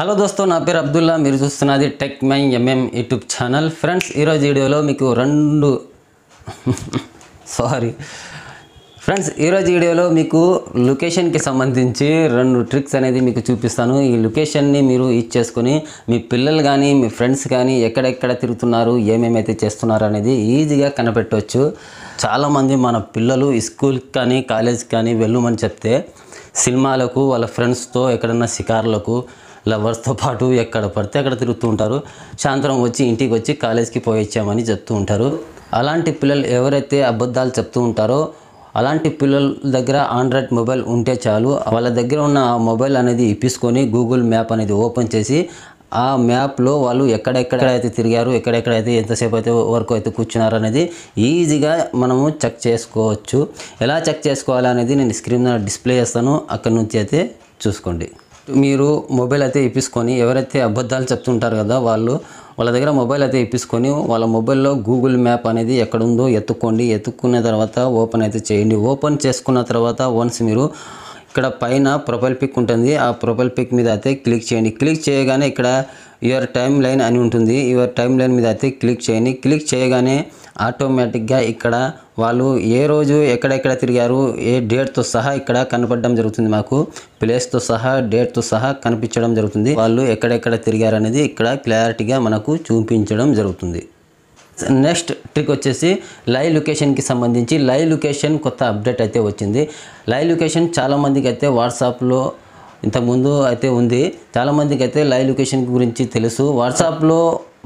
hello దోస్తో నా పేరు అబ్దుల్లా మీరు చూస్తున్నది tech my MM YouTube channel friends ఈరోజు వీడియోలో మీకు రెండు సారీ ఫ్రెండ్స్ ఈరోజు వీడియోలో మీకు లొకేషన్కి సంబంధించి రెండు ట్రిక్స్ అనేది మీకు చూపిస్తాను ఈ లొకేషన్ని మీరు ఇచ్చేసుకొని మీ పిల్లలు కానీ మీ ఫ్రెండ్స్ కానీ ఎక్కడెక్కడ తిరుగుతున్నారు ఏమేమైతే చేస్తున్నారు అనేది ఈజీగా కనిపెట్టవచ్చు చాలామంది మన పిల్లలు స్కూల్కి కానీ కాలేజ్కి కానీ వెళ్ళమని చెప్తే సినిమాలకు వాళ్ళ ఫ్రెండ్స్తో ఎక్కడన్నా షికార్లకు లవర్స్తో పాటు ఎక్కడ పడితే అక్కడ తిరుగుతూ ఉంటారు సాయంత్రం వచ్చి ఇంటికి వచ్చి కాలేజ్కి పోయొచ్చామని చెప్తూ ఉంటారు అలాంటి పిల్లలు ఎవరైతే అబద్ధాలు చెప్తూ ఉంటారో అలాంటి పిల్లల దగ్గర ఆండ్రాయిడ్ మొబైల్ ఉంటే చాలు వాళ్ళ దగ్గర ఉన్న ఆ మొబైల్ అనేది ఇప్పించుకొని గూగుల్ మ్యాప్ అనేది ఓపెన్ చేసి ఆ మ్యాప్లో వాళ్ళు ఎక్కడెక్కడైతే తిరిగారు ఎక్కడెక్కడైతే ఎంతసేపు అయితే వరకు అయితే కూర్చున్నారు అనేది ఈజీగా మనము చెక్ చేసుకోవచ్చు ఎలా చెక్ చేసుకోవాలి అనేది నేను స్క్రీన్ డిస్ప్లే చేస్తాను అక్కడ నుంచి అయితే చూసుకోండి మీరు మొబైల్ అయితే ఇప్పించుకొని ఎవరైతే అబద్ధాలు చెప్తుంటారు కదా వాళ్ళు వాళ్ళ దగ్గర మొబైల్ అయితే ఇప్పించుకొని వాళ్ళ మొబైల్లో గూగుల్ మ్యాప్ అనేది ఎక్కడుందో ఎత్తుక్కోండి ఎత్తుక్కున్న తర్వాత ఓపెన్ అయితే చేయండి ఓపెన్ చేసుకున్న తర్వాత వన్స్ మీరు ఇక్కడ పైన ప్రొఫైల్ పిక్ ఉంటుంది ఆ ప్రొఫైల్ పిక్ మీద అయితే క్లిక్ చేయండి క్లిక్ చేయగానే ఇక్కడ యువర్ టైం లైన్ అని ఉంటుంది యువర్ టైం లైన్ మీద అయితే క్లిక్ చేయండి క్లిక్ చేయగానే ఆటోమేటిక్గా ఇక్కడ వాళ్ళు ఏ రోజు ఎక్కడెక్కడ తిరిగారు ఏ డేట్తో సహా ఇక్కడ కనపడడం జరుగుతుంది మాకు ప్లేస్తో సహా డేట్తో సహా కనిపించడం జరుగుతుంది వాళ్ళు ఎక్కడెక్కడ తిరిగారు అనేది ఇక్కడ క్లారిటీగా మనకు చూపించడం జరుగుతుంది నెక్స్ట్ ట్రిక్ వచ్చేసి లైవ్ లొకేషన్కి సంబంధించి లైవ్ లొకేషన్ కొత్త అప్డేట్ అయితే వచ్చింది లైవ్ లొకేషన్ చాలామందికి అయితే వాట్సాప్లో ఇంతకుముందు అయితే ఉంది చాలామందికి అయితే లైవ్ లొకేషన్ గురించి తెలుసు వాట్సాప్లో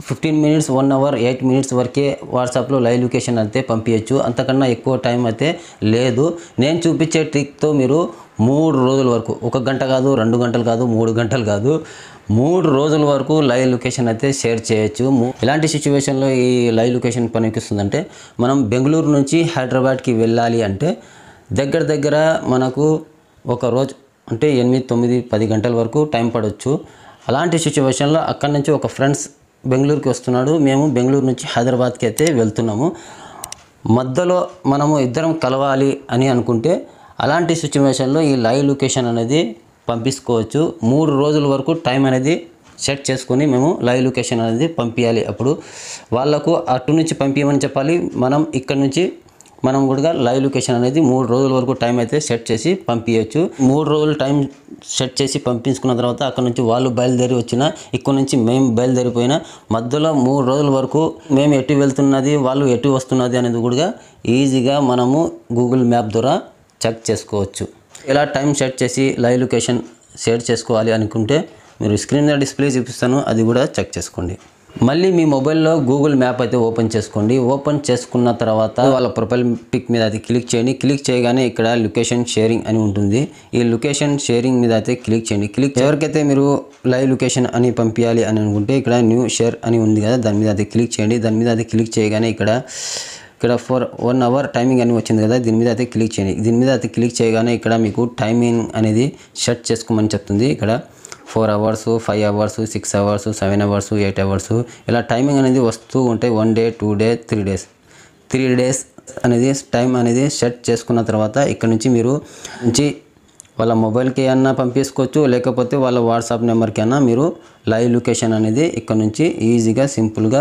fifteen minutes one hour eight minutes వరకే వాట్సాప్లో లైవ్ లొకేషన్ అయితే పంపించచ్చు అంతకన్నా ఎక్కువ టైం అయితే లేదు నేను చూపించే ట్రిక్తో మీరు మూడు రోజుల వరకు ఒక గంట కాదు రెండు గంటలు కాదు మూడు గంటలు కాదు మూడు రోజుల వరకు లైవ్ లొకేషన్ అయితే షేర్ చేయొచ్చు ఎలాంటి సిచ్యువేషన్లో ఈ లైవ్ లొకేషన్ పనికిస్తుందంటే మనం బెంగళూరు నుంచి హైదరాబాద్కి వెళ్ళాలి అంటే దగ్గర దగ్గర మనకు ఒక రోజు అంటే ఎనిమిది తొమ్మిది పది గంటల వరకు టైం పడవచ్చు అలాంటి సిచ్యువేషన్లో అక్కడి నుంచి ఒక ఫ్రెండ్స్ బెంగళూరుకి వస్తున్నాడు మేము బెంగళూరు నుంచి హైదరాబాద్కి అయితే వెళ్తున్నాము మధ్యలో మనము ఇద్దరం కలవాలి అని అనుకుంటే అలాంటి సిచ్యువేషన్లో ఈ లైవ్ లొకేషన్ అనేది పంపించుకోవచ్చు మూడు రోజుల వరకు టైం అనేది సెట్ చేసుకొని మేము లైవ్ లొకేషన్ అనేది పంపించాలి అప్పుడు వాళ్లకు అటు నుంచి పంపించమని చెప్పాలి మనం ఇక్కడ నుంచి మనం కూడా లైవ్ లొకేషన్ అనేది మూడు రోజుల వరకు టైం అయితే సెట్ చేసి పంపించవచ్చు మూడు రోజులు టైం సెట్ చేసి పంపించుకున్న తర్వాత అక్కడ నుంచి వాళ్ళు బయలుదేరి వచ్చిన ఇక్కడ నుంచి మేము బయలుదేరిపోయినా మధ్యలో మూడు రోజుల వరకు మేము ఎటు వెళ్తున్నది వాళ్ళు ఎటు వస్తున్నది అనేది కూడా ఈజీగా మనము గూగుల్ మ్యాప్ ద్వారా చెక్ చేసుకోవచ్చు ఇలా టైం సెట్ చేసి లైవ్ లొకేషన్ షేర్ చేసుకోవాలి అనుకుంటే మీరు స్క్రీన్ మీద డిస్ప్లే చూపిస్తాను అది కూడా చెక్ చేసుకోండి మళ్ళీ మీ మొబైల్లో గూగుల్ మ్యాప్ అయితే ఓపెన్ చేసుకోండి ఓపెన్ చేసుకున్న తర్వాత వాళ్ళ ప్రొఫైల్ పిక్ మీద అయితే క్లిక్ చేయండి క్లిక్ చేయగానే ఇక్కడ లొకేషన్ షేరింగ్ అని ఉంటుంది ఈ లొకేషన్ షేరింగ్ మీద అయితే క్లిక్ చేయండి క్లిక్ ఎవరికైతే మీరు లైవ్ లొకేషన్ అని పంపించాలి అని అనుకుంటే ఇక్కడ న్యూ షేర్ అని ఉంది కదా దాని మీద అయితే క్లిక్ చేయండి దాని మీద అయితే క్లిక్ చేయగానే ఇక్కడ ఇక్కడ ఫర్ వన్ అవర్ టైమింగ్ అని వచ్చింది కదా దీని మీద అయితే క్లిక్ చేయండి దీని మీద అయితే క్లిక్ చేయగానే ఇక్కడ మీకు టైమింగ్ అనేది సెట్ చేసుకోమని చెప్తుంది ఇక్కడ four hours five hours six hours seven hours eight hours ఇలా టైమింగ్ అనేది వస్తూ ఉంటాయి one day two day three days three days అనేది టైం అనేది సెట్ చేసుకున్న తర్వాత ఇక్కడ నుంచి మీరు నుంచి వాళ్ళ మొబైల్కి అయినా పంపించుకోవచ్చు లేకపోతే వాళ్ళ వాట్సాప్ నెంబర్కి అయినా మీరు లైవ్ లొకేషన్ అనేది ఇక్కడ నుంచి ఈజీగా సింపుల్గా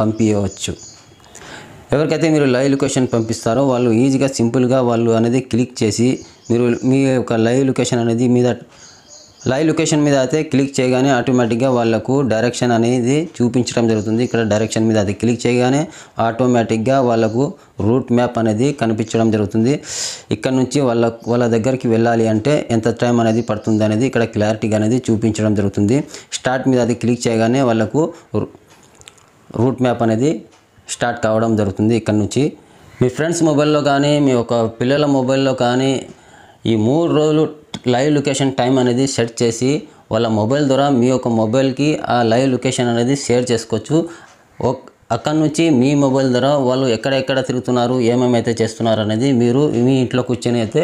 పంపించవచ్చు ఎవరికైతే మీరు లైవ్ లొకేషన్ పంపిస్తారో వాళ్ళు ఈజీగా సింపుల్గా వాళ్ళు అనేది క్లిక్ చేసి మీరు మీ యొక్క లైవ్ లొకేషన్ అనేది మీద లైవ్ లొకేషన్ మీద అయితే క్లిక్ చేయగానే ఆటోమేటిక్గా వాళ్ళకు డైరెక్షన్ అనేది చూపించడం జరుగుతుంది ఇక్కడ డైరెక్షన్ మీద అది క్లిక్ చేయగానే ఆటోమేటిక్గా వాళ్ళకు రూట్ మ్యాప్ అనేది కనిపించడం జరుగుతుంది ఇక్కడ నుంచి వాళ్ళ వాళ్ళ దగ్గరికి వెళ్ళాలి అంటే ఎంత టైం అనేది పడుతుంది అనేది ఇక్కడ క్లారిటీగా అనేది చూపించడం జరుగుతుంది స్టార్ట్ మీద అది క్లిక్ చేయగానే వాళ్ళకు రూట్ మ్యాప్ అనేది స్టార్ట్ కావడం జరుగుతుంది ఇక్కడ నుంచి మీ ఫ్రెండ్స్ మొబైల్లో కానీ మీ ఒక పిల్లల మొబైల్లో కానీ ఈ మూడు రోజులు లైవ్ లొకేషన్ టైం అనేది సెట్ చేసి వాళ్ళ మొబైల్ ద్వారా మీ యొక్క మొబైల్కి ఆ లైవ్ లొకేషన్ అనేది షేర్ చేసుకోవచ్చు అక్కడ నుంచి మీ మొబైల్ ద్వారా వాళ్ళు ఎక్కడెక్కడ తిరుగుతున్నారు ఏమేమి అయితే చేస్తున్నారు అనేది మీరు మీ ఇంట్లో కూర్చొని అయితే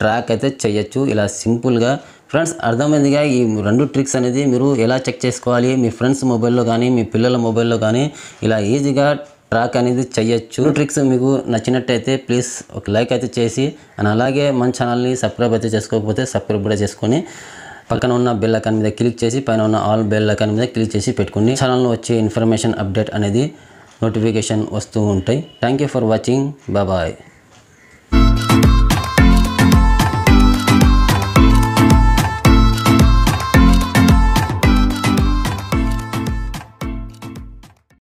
ట్రాక్ అయితే చేయొచ్చు ఇలా సింపుల్గా ఫ్రెండ్స్ అర్థమైందిగా ఈ రెండు ట్రిక్స్ అనేది మీరు ఎలా చెక్ చేసుకోవాలి మీ ఫ్రెండ్స్ మొబైల్లో కానీ మీ పిల్లల మొబైల్లో కానీ ఇలా ఈజీగా ట్రాక్ అనేది చేయొచ్చు ట్రిక్స్ మీకు నచ్చినట్టయితే ప్లీజ్ ఒక లైక్ అయితే చేసి అండ్ అలాగే మన ఛానల్ని సబ్స్క్రైబ్ అయితే చేసుకోకపోతే సబ్స్క్రైబ్ కూడా చేసుకొని పక్కన ఉన్న బెల్ ఐకాన్ మీద క్లిక్ చేసి పైన ఉన్న ఆల్ బెల్ ఐకాన్ మీద క్లిక్ చేసి పెట్టుకుని ఛానల్లో వచ్చే ఇన్ఫర్మేషన్ అప్డేట్ అనేది నోటిఫికేషన్ వస్తూ ఉంటాయి thank you for watching bye